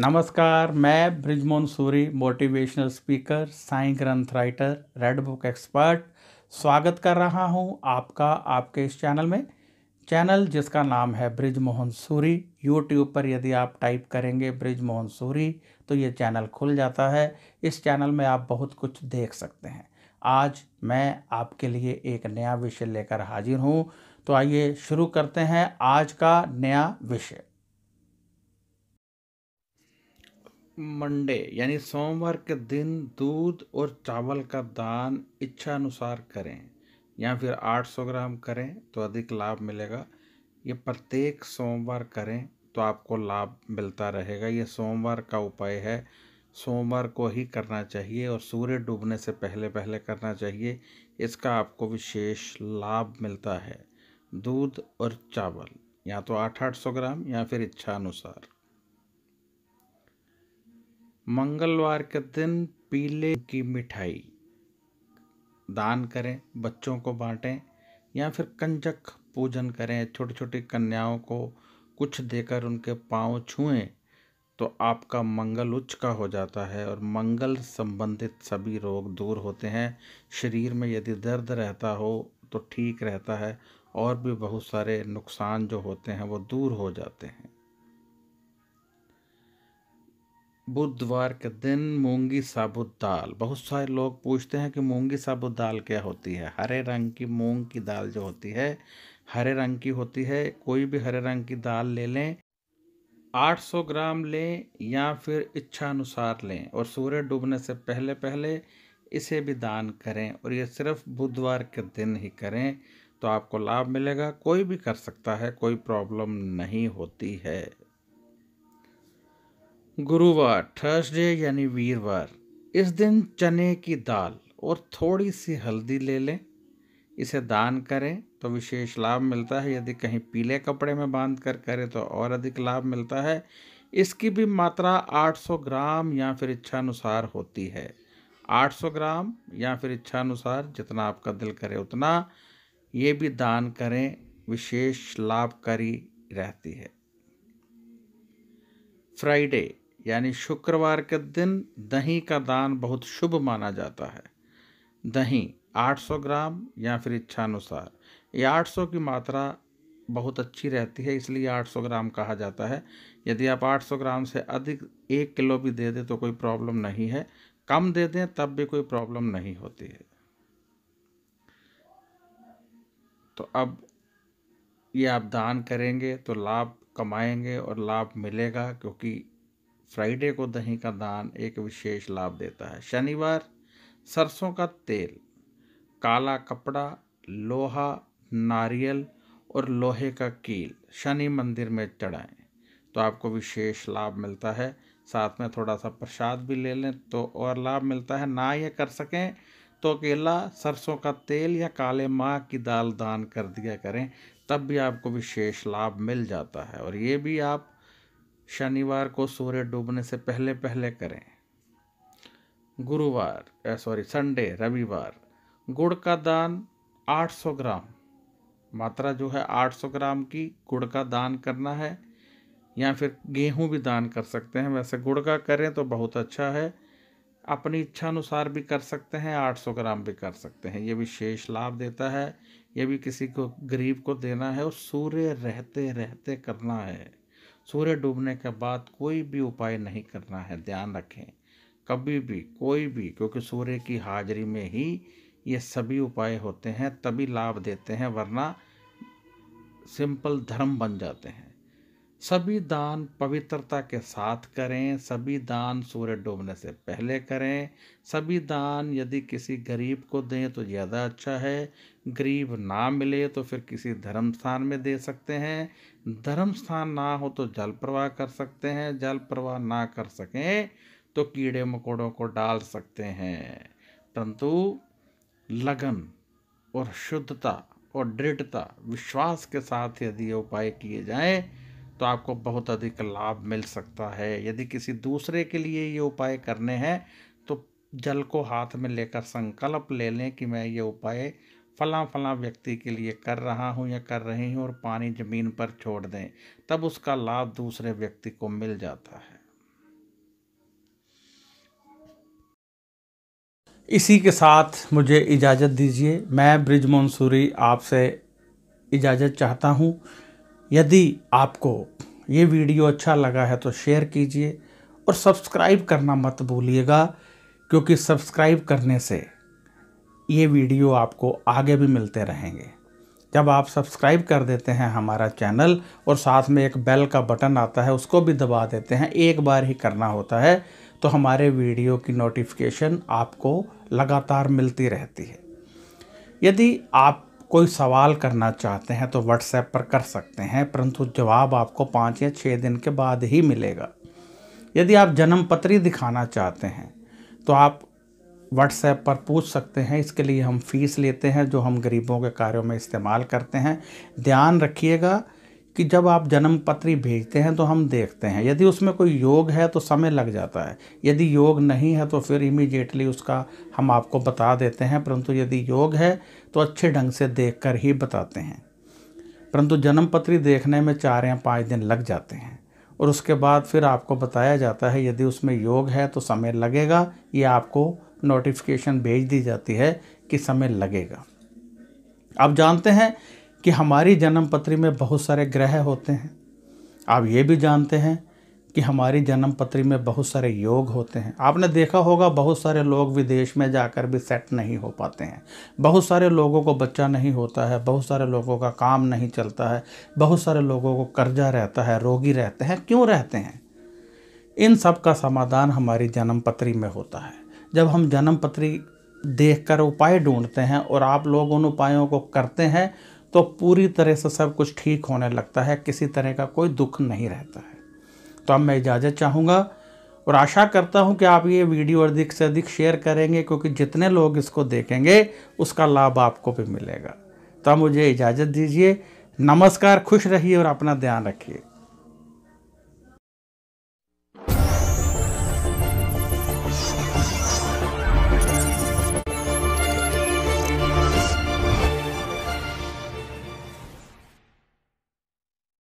नमस्कार मैं Brijmohan Suri motivational speaker साई ग्रंथ राइटर रेड बुक एक्सपर्ट स्वागत कर रहा हूं आपका आपके इस चैनल में चैनल जिसका नाम है ब्रिजमोहन सूरी यूट्यूब पर यदि आप टाइप करेंगे ब्रिजमोहन सूरी तो ये चैनल खुल जाता है इस चैनल में आप बहुत कुछ देख सकते हैं आज मैं आपके लिए एक नया विषय लेकर हाजिर हूँ तो आइए शुरू करते हैं आज का नया विषय मंडे यानी सोमवार के दिन दूध और चावल का दान इच्छा अनुसार करें या फिर 800 ग्राम करें तो अधिक लाभ मिलेगा ये प्रत्येक सोमवार करें तो आपको लाभ मिलता रहेगा ये सोमवार का उपाय है सोमवार को ही करना चाहिए और सूर्य डूबने से पहले पहले करना चाहिए इसका आपको विशेष लाभ मिलता है दूध और चावल या तो आठ आठ सौ ग्राम या फिर इच्छा अनुसार मंगलवार के दिन पीले की मिठाई दान करें बच्चों को बांटें या फिर कंजक पूजन करें छोटी छोटी कन्याओं को कुछ देकर उनके पांव छुएं तो आपका मंगल उच्च का हो जाता है और मंगल संबंधित सभी रोग दूर होते हैं शरीर में यदि दर्द रहता हो तो ठीक रहता है और भी बहुत सारे नुकसान जो होते हैं वो दूर हो जाते हैं बुधवार के दिन मूंगी साबुत दाल बहुत सारे लोग पूछते हैं कि मूंगी साबुत दाल क्या होती है हरे रंग की मूंग की दाल जो होती है हरे रंग की होती है कोई भी हरे रंग की दाल ले लें 800 ग्राम लें या फिर इच्छा अनुसार लें और सूर्य डूबने से पहले पहले इसे भी दान करें और ये सिर्फ बुधवार के दिन ही करें तो आपको लाभ मिलेगा कोई भी कर सकता है कोई प्रॉब्लम नहीं होती है गुरुवार थर्सडे यानी वीरवार इस दिन चने की दाल और थोड़ी सी हल्दी ले लें इसे दान करें तो विशेष लाभ मिलता है यदि कहीं पीले कपड़े में बांध कर करें तो और अधिक लाभ मिलता है इसकी भी मात्रा 800 ग्राम या फिर इच्छानुसार होती है 800 ग्राम या फिर इच्छानुसार जितना आपका दिल करे उतना ये भी दान करें विशेष लाभकारी रहती है फ्राइडे यानी शुक्रवार के दिन दही का दान बहुत शुभ माना जाता है दही 800 ग्राम या फिर इच्छानुसार ये 800 की मात्रा बहुत अच्छी रहती है इसलिए 800 ग्राम कहा जाता है यदि आप 800 ग्राम से अधिक एक किलो भी दे दें तो कोई प्रॉब्लम नहीं है कम दे दें तब भी कोई प्रॉब्लम नहीं होती है तो अब ये आप दान करेंगे तो लाभ कमाएंगे और लाभ मिलेगा क्योंकि फ्राइडे को दही का दान एक विशेष लाभ देता है शनिवार सरसों का तेल काला कपड़ा लोहा नारियल और लोहे का कील शनि मंदिर में चढ़ाएं तो आपको विशेष लाभ मिलता है साथ में थोड़ा सा प्रसाद भी ले लें तो और लाभ मिलता है ना ये कर सकें तो अकेला सरसों का तेल या काले माँ की दाल दान कर दिया करें तब भी आपको विशेष लाभ मिल जाता है और ये भी आप शनिवार को सूर्य डूबने से पहले पहले करें गुरुवार सॉरी संडे रविवार गुड़ का दान 800 ग्राम मात्रा जो है 800 ग्राम की गुड़ का दान करना है या फिर गेहूं भी दान कर सकते हैं वैसे गुड़ का करें तो बहुत अच्छा है अपनी इच्छा अनुसार भी कर सकते हैं 800 ग्राम भी कर सकते हैं ये भी शेष लाभ देता है ये भी किसी को गरीब को देना है और सूर्य रहते रहते करना है सूर्य डूबने के बाद कोई भी उपाय नहीं करना है ध्यान रखें कभी भी कोई भी क्योंकि सूर्य की हाजिरी में ही ये सभी उपाय होते हैं तभी लाभ देते हैं वरना सिंपल धर्म बन जाते हैं सभी दान पवित्रता के साथ करें सभी दान सूर्य डूबने से पहले करें सभी दान यदि किसी गरीब को दें तो ज़्यादा अच्छा है गरीब ना मिले तो फिर किसी धर्म स्थान में दे सकते हैं धर्म स्थान ना हो तो जल प्रवाह कर सकते हैं जल प्रवाह ना कर सकें तो कीड़े मकोड़ों को डाल सकते हैं परंतु लगन और शुद्धता और दृढ़ता विश्वास के साथ यदि उपाय किए जाएँ तो आपको बहुत अधिक लाभ मिल सकता है यदि किसी दूसरे के लिए ये उपाय करने हैं तो जल को हाथ में लेकर संकल्प ले लें कि मैं ये उपाय फला फला व्यक्ति के लिए कर रहा हूँ या कर रही हूँ और पानी ज़मीन पर छोड़ दें तब उसका लाभ दूसरे व्यक्ति को मिल जाता है इसी के साथ मुझे इजाज़त दीजिए मैं ब्रिज मंसूरी आपसे इजाज़त चाहता हूँ यदि आपको ये वीडियो अच्छा लगा है तो शेयर कीजिए और सब्सक्राइब करना मत भूलिएगा क्योंकि सब्सक्राइब करने से ये वीडियो आपको आगे भी मिलते रहेंगे जब आप सब्सक्राइब कर देते हैं हमारा चैनल और साथ में एक बेल का बटन आता है उसको भी दबा देते हैं एक बार ही करना होता है तो हमारे वीडियो की नोटिफिकेशन आपको लगातार मिलती रहती है यदि आप कोई सवाल करना चाहते हैं तो व्हाट्सएप पर कर सकते हैं परंतु जवाब आपको पाँच या छः दिन के बाद ही मिलेगा यदि आप जन्मपत्री दिखाना चाहते हैं तो आप व्हाट्सएप पर पूछ सकते हैं इसके लिए हम फीस लेते हैं जो हम गरीबों के कार्यों में इस्तेमाल करते हैं ध्यान रखिएगा कि जब आप जन्म पत्री भेजते हैं तो हम देखते हैं यदि उसमें कोई योग है तो समय लग जाता है यदि योग नहीं है तो फिर इमीडिएटली उसका हम आपको बता देते हैं परंतु यदि योग है तो अच्छे ढंग से देख कर ही बताते हैं परंतु जन्म पत्री देखने में चार या पाँच दिन लग जाते हैं और उसके बाद फिर आपको बताया जाता है यदि उसमें योग है तो समय लगेगा ये आपको नोटिफिकेशन भेज दी जाती है कि समय लगेगा आप जानते हैं कि हमारी जन्म पत्री में बहुत सारे ग्रह होते हैं आप ये भी जानते हैं कि हमारी जन्म पत्री में बहुत सारे योग होते हैं आपने देखा होगा बहुत सारे लोग विदेश में जाकर भी सेट नहीं हो पाते हैं बहुत सारे लोगों को बच्चा नहीं होता है बहुत सारे लोगों का काम नहीं चलता है बहुत सारे लोगों को कर्जा रहता है रोगी रहते हैं क्यों रहते हैं इन सब का समाधान हमारी जन्म पत्री में होता है जब हम जन्म पत्री देख कर उपाय ढूंढते हैं और आप लोग उन उपायों को करते हैं तो पूरी तरह से सब कुछ ठीक होने लगता है किसी तरह का कोई दुख नहीं रहता है तो अब मैं इजाज़त चाहूँगा और आशा करता हूँ कि आप ये वीडियो अधिक से अधिक शेयर करेंगे क्योंकि जितने लोग इसको देखेंगे उसका लाभ आपको भी मिलेगा तो मुझे इजाज़त दीजिए नमस्कार खुश रहिए और अपना ध्यान रखिए